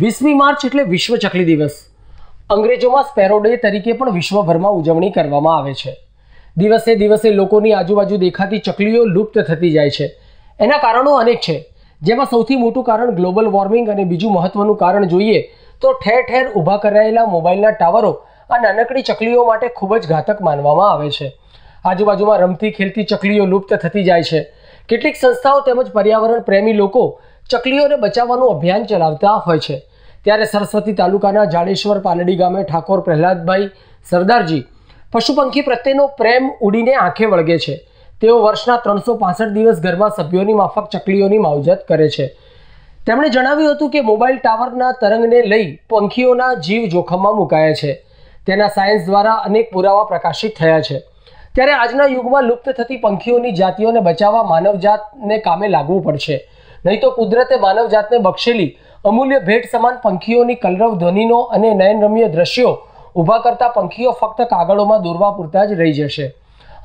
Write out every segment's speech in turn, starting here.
વીસમી માર્ચ એટલે વિશ્વ ચકલી દિવસ અંગ્રેજોમાં સ્પેરો ડે તરીકે પણ વિશ્વભરમાં ઉજવણી કરવામાં આવે છે દિવસે દિવસે લોકોની આજુબાજુ દેખાતી ચકલીઓ લુપ્ત થતી જાય છે એના કારણો અનેક છે જેમાં સૌથી મોટું કારણ ગ્લોબલ વોર્મિંગ અને બીજું મહત્વનું કારણ જોઈએ તો ઠેર ઠેર ઊભા કરાયેલા મોબાઈલના ટાવરો આ નાનકડી ચકલીઓ માટે ખૂબ જ ઘાતક માનવામાં આવે છે આજુબાજુમાં રમતી ખેલતી ચકલીઓ લુપ્ત થતી જાય છે કેટલીક સંસ્થાઓ તેમજ પર્યાવરણ પ્રેમી લોકો ચકલીઓને બચાવવાનું અભિયાન ચલાવતા હોય છે ત્યારે સરસ્વતી તાલુકાના જાડેશ્વર પાલડી ગામે ઠાકોર પ્રહલાદભાઈ સરદારજી પશુ પંખી પ્રત્યેનો પ્રેમ ઉડીને આંખે વળગે છે તેઓ વર્ષના ત્રણસો દિવસ ઘરમાં સભ્યોની માફક ચકલીઓની માવજત કરે છે તેમણે જણાવ્યું હતું કે મોબાઈલ ટાવરના તરંગને લઈ પંખીઓના જીવ જોખમમાં મુકાયા છે તેના સાયન્સ દ્વારા અનેક પુરાવા પ્રકાશિત થયા છે ત્યારે આજના યુગમાં લુપ્ત થતી પંખીઓની જાતિઓને બચાવવા માનવજાતને કામે લાગવું પડશે નહીં તો કુદરતે માનવ જાતને બક્ષેલી અમૂલ્ય ભેટ સમાન પંખીઓની કલરવ ધ્વનિનો અને નયનરમ્ય દ્રશ્યો ઊભા કરતા પંખીઓ ફક્ત કાગળોમાં દોરવા પૂરતા જ રહી જશે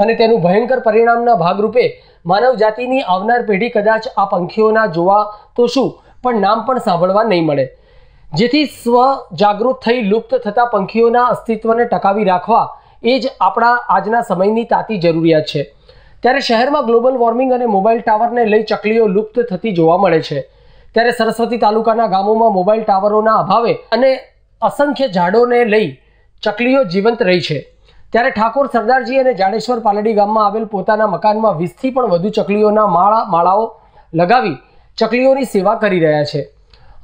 અને તેનું ભયંકર પરિણામના ભાગરૂપે માનવ જાતિની આવનાર પેઢી કદાચ આ પંખીઓના જોવા તો શું પણ નામ પણ સાંભળવા નહીં મળે જેથી સ્વ જાગૃત થઈ લુપ્ત થતા પંખીઓના અસ્તિત્વને ટકાવી રાખવા એ જ આપણા આજના સમયની તાતી જરૂરિયાત છે ત્યારે શહેરમાં ગ્લોબલ વોર્મિંગ અને મોબાઈલ ટાવરને લઈ ચકલીઓ લુપ્ત થતી જોવા મળે છે ત્યારે સરસ્વતી તાલુકાના ગામોમાં મોબાઈલ ટાવરોના અભાવે અને અસંખ્ય ઝાડોને લઈ ચકલીઓ જીવંત રહી છે ત્યારે ઠાકોર સરદારજી અને જાડેશ્વર પાલડી ગામમાં આવેલ પોતાના મકાનમાં વીસથી પણ વધુ ચકલીઓના માળા માળાઓ લગાવી ચકલીઓની સેવા કરી રહ્યા છે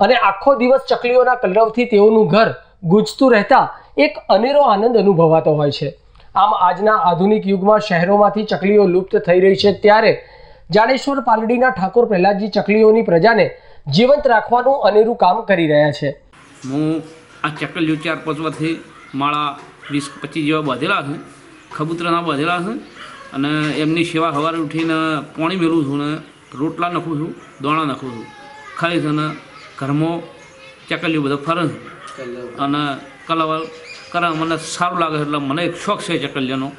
અને આખો દિવસ ચકલીઓના કલરવથી તેઓનું ઘર ગૂંજતું રહેતા એક અનેરો આનંદ અનુભવાતો હોય છે આમ આજના આધુનિક યુગમાં શહેરોમાંથી ચકલીઓ લુપ્ત થઈ રહી છે ત્યારે જાડેશ્વર પાલડીના ઠાકોર પ્રહલાદજી ચકલીઓની પ્રજાને જીવંત રાખવાનું અનેરું કામ કરી રહ્યા છે હું આ ચકલ ચકલીઓ ચાર પાંચ વર્ષથી માળા વીસ પચીસ જેવા બાંધેલા છે કબૂતરાના બાંધેલા છે અને એમની સેવા સવારે ઉઠીને પાણી મેળવું છું ને રોટલા નખું છું દોણા નખું છું ખાઈ છે ને ઘરમાં ચકલીઓ બધો ફરે છે અને કલાવર કારણ મને સારું લાગે એટલે મને એક શોખ છે ચકલિયાનો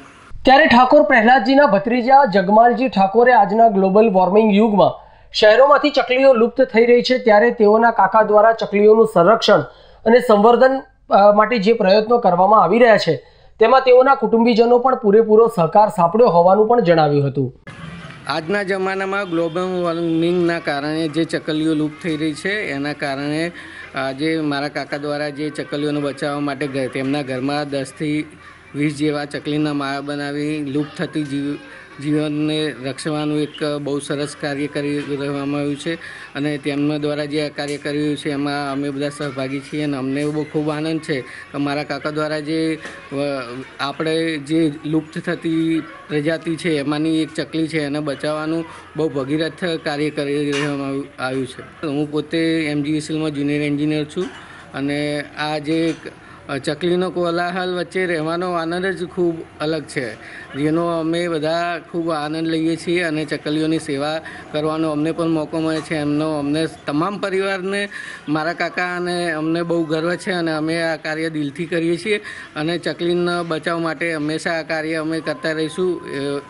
ત્યારે ઠાકોર પ્રહલાદજીના ભત્રીજા જગમાલજી ઠાકોરે આજના ગ્લોબલ વોર્મિંગ યુગમાં શહેરોમાંથી ચકલીઓ લુપ્ત થઈ રહી છે ત્યારે તેઓના કાકા દ્વારા ચકલીઓનું સંરક્ષણ અને સંવર્ધન માટે જે પ્રયત્નો કરવામાં આવી રહ્યા છે તેમાં તેઓના કુટુંબીજનો પણ પૂરેપૂરો સહકાર સાંપડ્યો હોવાનું પણ જણાવ્યું હતું આજના જમાનામાં ગ્લોબલ વોર્મિંગના કારણે જે ચકલીઓ લુપ્ત થઈ રહી છે એના કારણે આજે મારા કાકા દ્વારા જે ચકલીઓને બચાવવા માટે તેમના ઘરમાં દસથી વીસ જેવા ચકલીના માળા બનાવી લુપ્ત થતી જીવ જીવનને રક્ષવાનું એક બહુ સરસ કાર્ય કરી રહેવામાં આવ્યું છે અને તેમના દ્વારા જે આ કાર્ય કર્યું છે એમાં અમે બધા સહભાગી છીએ અને અમને બહુ ખૂબ આનંદ છે કે મારા કાકા દ્વારા જે આપણે જે લુપ્ત થતી પ્રજાતિ છે એમાંની એક ચકલી છે એને બચાવવાનું બહુ ભગીરથ કાર્ય કરી રહેવામાં આવ્યું છે હું પોતે એમજીએસએલમાં જુનિયર એન્જિનિયર છું અને આ જે ચકલીનો કોલાહલ વચ્ચે રહેવાનો આનંદ જ ખૂબ અલગ છે જેનો અમે બધા ખૂબ આનંદ લઈએ છીએ અને ચકલીઓની સેવા કરવાનો અમને પણ મોકો મળે છે એમનો અમને તમામ પરિવારને મારા કાકા અને અમને બહુ ગર્વ છે અને અમે આ કાર્ય દિલથી કરીએ છીએ અને ચકલીના બચાવ માટે હંમેશા આ કાર્ય અમે કરતા રહીશું